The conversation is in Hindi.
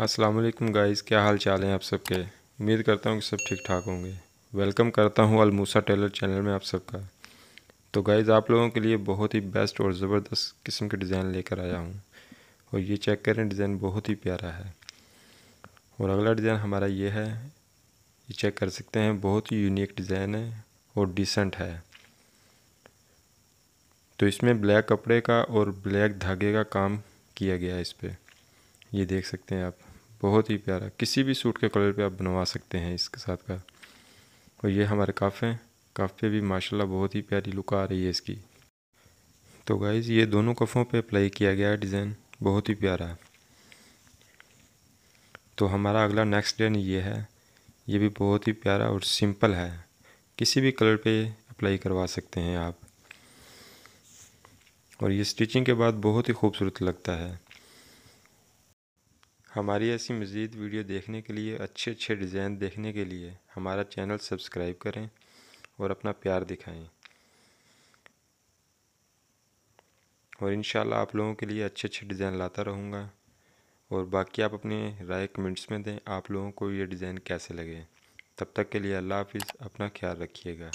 असलम गाइज़ क्या हाल चाल हैं आप सबके उम्मीद करता हूँ कि सब ठीक ठाक होंगे वेलकम करता हूँ अलमूसा टेलर चैनल में आप सबका तो गाइज़ आप लोगों के लिए बहुत ही बेस्ट और ज़बरदस्त किस्म के डिज़ाइन लेकर आया हूँ और ये चेक करें डिज़ाइन बहुत ही प्यारा है और अगला डिज़ाइन हमारा ये है ये चेक कर सकते हैं बहुत ही यूनिक डिज़ाइन है और डिसेंट है तो इसमें ब्लैक कपड़े का और ब्लैक धागे का काम किया गया है इस पर ये देख सकते हैं आप बहुत ही प्यारा किसी भी सूट के कलर पे आप बनवा सकते हैं इसके साथ का और ये हमारे काफ़ हैं काफ़ पे भी माशाल्लाह बहुत ही प्यारी लुक आ रही है इसकी तो गाइज़ ये दोनों कफ़ों पे अप्लाई किया गया है डिज़ाइन बहुत ही प्यारा है तो हमारा अगला नेक्स्ट डिज़ाइन ये है ये भी बहुत ही प्यारा और सिंपल है किसी भी कलर पर अप्लाई करवा सकते हैं आप और ये स्टिचिंग के बाद बहुत ही खूबसूरत लगता है हमारी ऐसी मज़ीद वीडियो देखने के लिए अच्छे अच्छे डिज़ाइन देखने के लिए हमारा चैनल सब्सक्राइब करें और अपना प्यार दिखाएं और इन आप लोगों के लिए अच्छे अच्छे डिज़ाइन लाता रहूँगा और बाकी आप अपने राय कमेंट्स में दें आप लोगों को ये डिज़ाइन कैसे लगे तब तक के लिए अल्लाह हाफिज़ अपना ख्याल रखिएगा